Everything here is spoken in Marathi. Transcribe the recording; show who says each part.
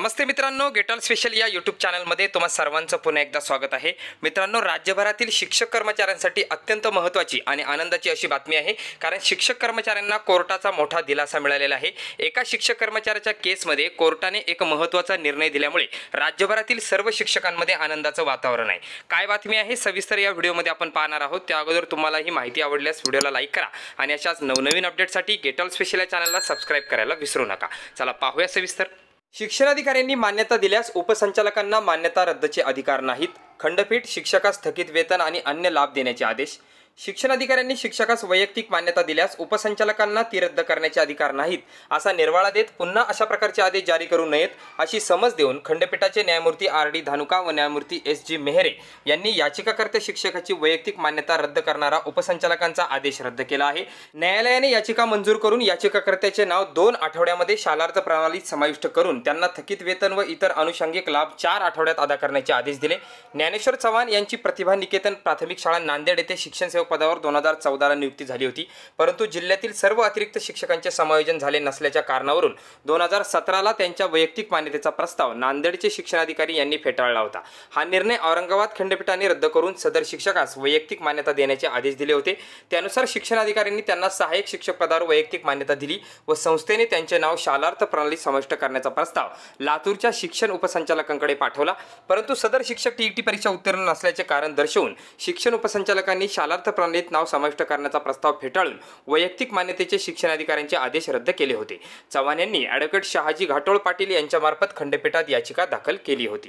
Speaker 1: नमस्ते मित्रांनो गेटॉल स्पेशल या यूट्यूब चॅनलमध्ये तुम्हा सर्वांचं पुन्हा एकदा स्वागत आहे मित्रांनो राज्यभरातील शिक्षक कर्मचाऱ्यांसाठी अत्यंत महत्त्वाची आणि आनंदाची अशी बातमी आहे कारण शिक्षक कर्मचाऱ्यांना कोर्टाचा मोठा दिलासा मिळालेला आहे एका शिक्षक कर्मचाऱ्याच्या केसमध्ये कोर्टाने एक महत्त्वाचा निर्णय दिल्यामुळे राज्यभरातील सर्व शिक्षकांमध्ये आनंदाचं वातावरण आहे काय बातमी आहे सविस्तर या व्हिडिओमध्ये आपण पाहणार आहोत त्या अगोदर तुम्हाला ही माहिती आवडल्यास व्हिडिओला लाईक करा आणि अशाच नवनवीन अपडेटसाठी गेटॉल स्पेशल या चॅनलला सबस्क्राईब करायला विसरू नका चला पाहूया सविस्तर शिक्षणाधिकाऱ्यांनी मान्यता दिल्यास उपसंचालकांना मान्यता रद्दचे अधिकार नाहीत खंडपीठ शिक्षकास थकित वेतन आणि अन्य लाभ देण्याचे आदेश शिक्षण अधिकाऱ्यांनी शिक्षकास वैयक्तिक मान्यता दिल्यास उपसंचालकांना ती रद्द करण्याचे अधिकार नाहीत असा निर्वाळा देत पुन्हा अशा प्रकारचे आदेश जारी करू नयेत अशी समज देऊन खंडपीठाचे न्यायमूर्ती आर डी धानुका व न्यायमूर्ती एस जी मेहरे यांनी याचिकाकर्ते शिक्षकाची वैयक्तिक मान्यता रद्द करणारा उपसंचालकांचा आदेश रद्द केला आहे न्यायालयाने याचिका मंजूर करून याचिकाकर्त्याचे नाव दोन आठवड्यामध्ये शालार्थ प्रणालीत समाविष्ट करून त्यांना थकीत वेतन व इतर अनुषंगिक लाभ चार आठवड्यात अदा करण्याचे आदेश दिले ज्ञानेश्वर चव्हाण यांची प्रतिभा निकेतन प्राथमिक शाळा नांदेड येथे शिक्षण सेवक पदावर दोन हजार चौदाला नियुक्ती झाली होती परंतु जिल्ह्यातील सर्व अतिरिक्त शिक्षकांचे समायोजन झाले नसल्याच्या कारणावरून दोन हजार सतराला त्यांच्या वैयक्तिक मान्यतेचा प्रस्ताव नांदेडचे शिक्षणाधिकारी यांनी फेटाळला होता हा निर्णय औरंगाबाद खंडपीठाने रद्द करून सदर शिक्षकास वैयक्तिक मान्यता देण्याचे आदेश दिले होते त्यानुसार शिक्षणाधिकाऱ्यांनी त्यांना सहाय्यक शिक्षक पदावर वैयक्तिक मान्यता दिली व संस्थेने त्यांचे नाव शालार्थ प्रणाली समाविष्ट करण्याचा प्रस्ताव लातूरच्या शिक्षण उपसंचालकांकडे पाठवला परंतु सदर शिक्षक टीईटी परीक्षा उत्तीर्ण नसल्याचे कारण दर्शवून शिक्षण उपसंचालकांनी शालार्थ प्रणालीत नाव समाविष्ट करण्याचा प्रस्ताव फेटाळून वैयक्तिक मान्यतेचे शिक्षणाधिकाऱ्यांचे आदेश रद्द केले होते चव्हाण यांनी ॲडव्होकेट शहाजी घाटोळ पाटील यांच्यामार्फत खंडपीठात याचिका दाखल केली होती